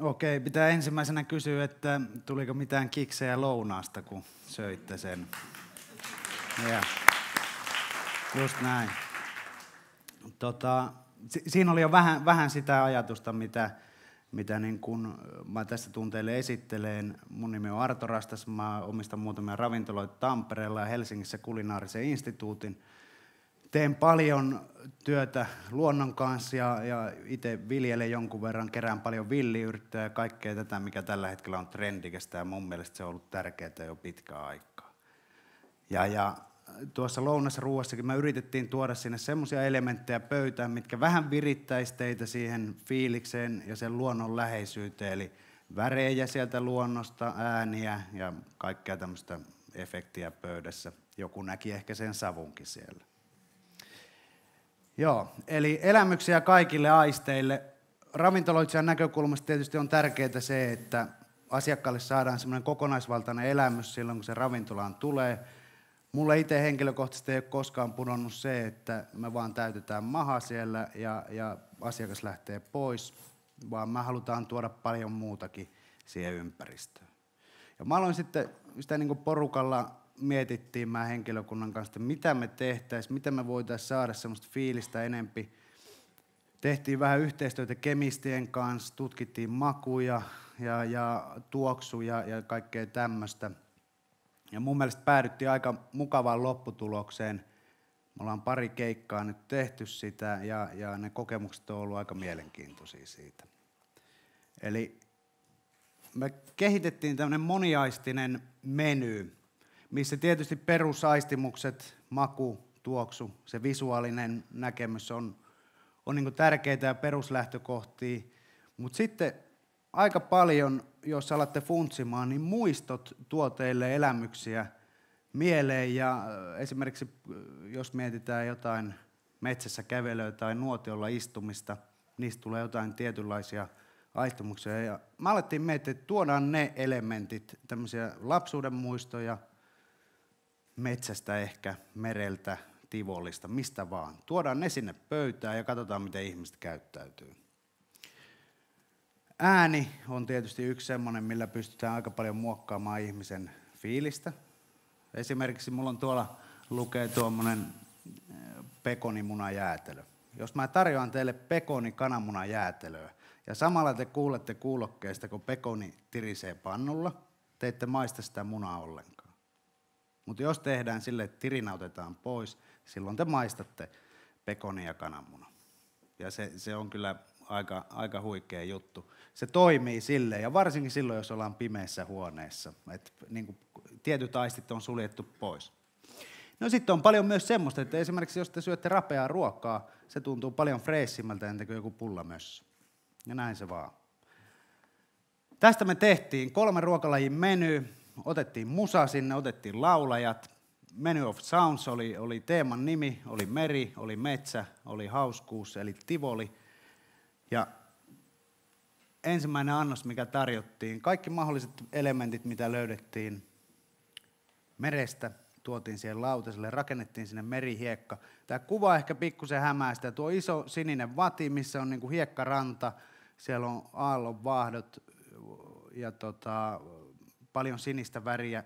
Okei, pitää ensimmäisenä kysyä, että tuliko mitään kiksejä lounaasta, kun söitte sen. Yeah. Just näin. Tota, si- siinä oli jo vähän, vähän sitä ajatusta, mitä, mitä niin kun mä tässä tunteille esitteleen. Mun nimi on Arto Rastas, mä omistan muutamia ravintoloita Tampereella ja Helsingissä kulinaarisen instituutin – teen paljon työtä luonnon kanssa ja, ja itse viljelen jonkun verran, kerään paljon villiyrttejä ja kaikkea tätä, mikä tällä hetkellä on trendikästä ja mun mielestä se on ollut tärkeää jo pitkään aikaa. Ja, ja tuossa lounassa ruoassakin me yritettiin tuoda sinne semmoisia elementtejä pöytään, mitkä vähän virittäisi teitä siihen fiilikseen ja sen luonnon läheisyyteen, eli värejä sieltä luonnosta, ääniä ja kaikkea tämmöistä efektiä pöydässä. Joku näki ehkä sen savunkin siellä. Joo, eli elämyksiä kaikille aisteille. Ravintoloitsijan näkökulmasta tietysti on tärkeää se, että asiakkaalle saadaan semmoinen kokonaisvaltainen elämys silloin, kun se ravintolaan tulee. Mulle itse henkilökohtaisesti ei ole koskaan pudonnut se, että me vaan täytetään maha siellä ja, ja asiakas lähtee pois, vaan me halutaan tuoda paljon muutakin siihen ympäristöön. Ja mä aloin sitten sitä niin porukalla mietittiin mä henkilökunnan kanssa, että mitä me tehtäisiin, mitä me voitaisiin saada semmoista fiilistä enempi. Tehtiin vähän yhteistyötä kemistien kanssa, tutkittiin makuja ja, ja tuoksuja ja kaikkea tämmöistä. Ja mun mielestä päädyttiin aika mukavaan lopputulokseen. Me ollaan pari keikkaa nyt tehty sitä ja, ja ne kokemukset on ollut aika mielenkiintoisia siitä. Eli me kehitettiin tämmöinen moniaistinen meny, missä tietysti perusaistimukset, maku, tuoksu, se visuaalinen näkemys on, on niin tärkeitä ja peruslähtökohtia. Mutta sitten aika paljon, jos alatte funtsimaan, niin muistot tuo teille elämyksiä mieleen. Ja äh, esimerkiksi äh, jos mietitään jotain metsässä kävelyä tai nuotiolla istumista, niistä tulee jotain tietynlaisia aistumuksia. Ja me alettiin miettiä, että tuodaan ne elementit, tämmöisiä lapsuuden muistoja – metsästä ehkä, mereltä, tivollista, mistä vaan. Tuodaan ne sinne pöytään ja katsotaan, miten ihmiset käyttäytyy. Ääni on tietysti yksi semmoinen, millä pystytään aika paljon muokkaamaan ihmisen fiilistä. Esimerkiksi mulla on tuolla lukee tuommoinen eh, pekonimunajäätelö. Jos mä tarjoan teille pekoni kananmunajäätelöä ja samalla te kuulette kuulokkeesta, kun pekoni tirisee pannulla, te ette maista sitä munaa ollenkaan. Mutta jos tehdään sille, että tirina otetaan pois, silloin te maistatte pekonia ja kananmuna. Ja se, se on kyllä aika, aika huikea juttu. Se toimii sille ja varsinkin silloin, jos ollaan pimeässä huoneessa. Et, niin kuin, tietyt aistit on suljettu pois. No sitten on paljon myös semmoista, että esimerkiksi jos te syötte rapeaa ruokaa, se tuntuu paljon freessimmältä entä kuin joku myös. Ja näin se vaan. Tästä me tehtiin kolme ruokalajin menyä otettiin musa sinne, otettiin laulajat. Menu of Sounds oli, oli teeman nimi, oli meri, oli metsä, oli hauskuus, eli tivoli. Ja ensimmäinen annos, mikä tarjottiin, kaikki mahdolliset elementit, mitä löydettiin merestä, tuotiin siihen lautaselle, rakennettiin sinne merihiekka. Tämä kuva ehkä pikkusen hämää sitä. Tuo iso sininen vati, missä on niinku hiekkaranta, siellä on aallon vahdot ja tota, paljon sinistä väriä,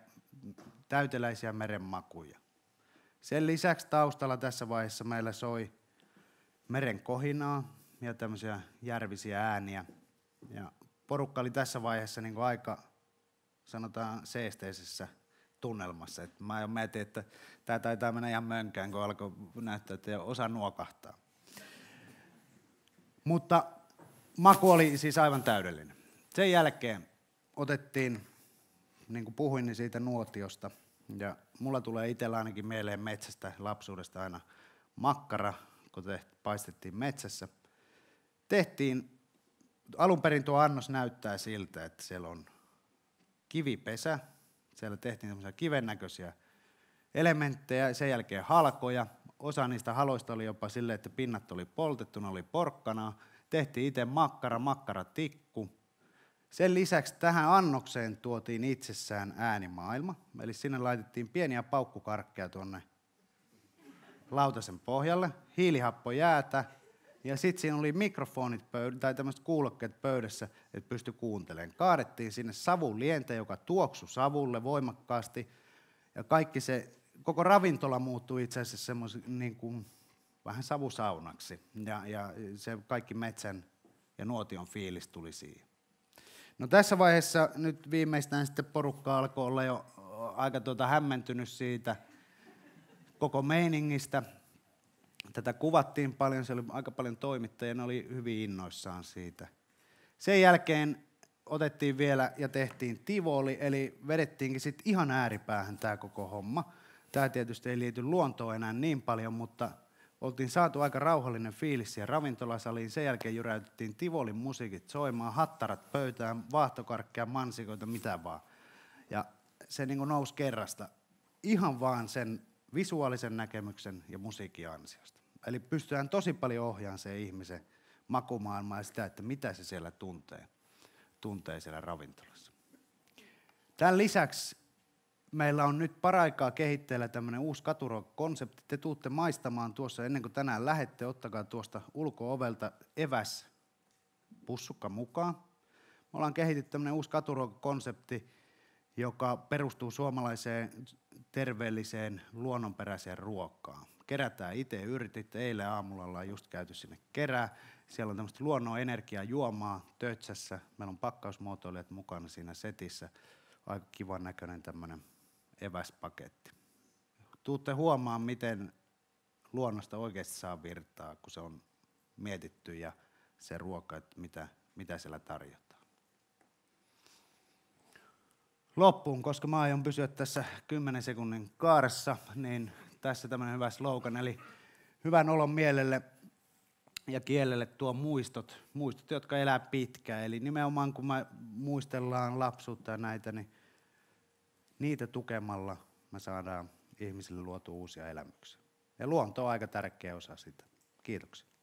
täyteläisiä merenmakuja. Sen lisäksi taustalla tässä vaiheessa meillä soi meren kohinaa ja tämmöisiä järvisiä ääniä. Ja porukka oli tässä vaiheessa niin kuin aika, sanotaan, seesteisessä tunnelmassa. Et mä jo mietin, että tämä taitaa mennä ihan mönkään, kun alkoi näyttää, että osa nuokahtaa. Mutta maku oli siis aivan täydellinen. Sen jälkeen otettiin niin kuin puhuin niin siitä nuotiosta, ja mulla tulee itsellä ainakin mieleen metsästä lapsuudesta aina makkara, kun te paistettiin metsässä. Tehtiin, alun perin tuo annos näyttää siltä, että siellä on kivipesä. Siellä tehtiin semmoisia kiven näköisiä elementtejä, sen jälkeen halkoja. Osa niistä haloista oli jopa silleen, että pinnat oli poltettu, ne oli porkkana. Tehtiin itse makkara, makkaratikku. Sen lisäksi tähän annokseen tuotiin itsessään äänimaailma, eli sinne laitettiin pieniä paukkukarkkeja tuonne lautasen pohjalle, hiilihappo jäätä, ja sitten siinä oli mikrofonit pöydä, tai tämmöiset kuulokkeet pöydässä, että pysty kuuntelemaan. Kaadettiin sinne savulientä, joka tuoksu savulle voimakkaasti, ja kaikki se, koko ravintola muuttui itse asiassa semmoisen niin kuin, vähän savusaunaksi, ja, ja se kaikki metsän ja nuotion fiilis tuli siihen. No tässä vaiheessa nyt viimeistään sitten porukka alkoi olla jo aika tuota hämmentynyt siitä koko meiningistä. Tätä kuvattiin paljon, se oli aika paljon toimittajia, ne oli hyvin innoissaan siitä. Sen jälkeen otettiin vielä ja tehtiin tivoli, eli vedettiinkin sitten ihan ääripäähän tämä koko homma. Tämä tietysti ei liity luontoon enää niin paljon, mutta – Oltiin saatu aika rauhallinen fiilis siellä ravintolasaliin. Sen jälkeen jyräytettiin Tivolin musiikit soimaan, hattarat pöytään, vaahtokarkkeja, mansikoita, mitä vaan. Ja se niin kuin nousi kerrasta ihan vaan sen visuaalisen näkemyksen ja musiikin ansiosta. Eli pystytään tosi paljon ohjaamaan se ihmisen makumaailmaa ja sitä, että mitä se siellä tuntee, tuntee siellä ravintolassa. Tämän lisäksi meillä on nyt paraikaa kehitteellä tämmöinen uusi katurokonsepti. Te tuutte maistamaan tuossa ennen kuin tänään lähette, ottakaa tuosta ulko-ovelta eväs pussukka mukaan. Me ollaan kehitetty tämmöinen uusi katurokonsepti, joka perustuu suomalaiseen terveelliseen luonnonperäiseen ruokaan. Kerätään itse yritit. Eilen aamulla ollaan just käyty sinne kerää. Siellä on tämmöistä luonnon energiaa juomaa tötsässä. Meillä on pakkausmuotoilijat mukana siinä setissä. Aika kivan näköinen tämmöinen eväspaketti. Tuutte huomaan, miten luonnosta oikeasti saa virtaa, kun se on mietitty ja se ruoka, että mitä, mitä siellä tarjotaan. Loppuun, koska mä aion pysyä tässä 10 sekunnin kaaressa, niin tässä tämmöinen hyvä slogan, eli hyvän olon mielelle ja kielelle tuo muistot, muistot, jotka elää pitkään. Eli nimenomaan kun me muistellaan lapsuutta ja näitä, niin niitä tukemalla me saadaan ihmisille luotua uusia elämyksiä. Ja luonto on aika tärkeä osa sitä. Kiitoksia.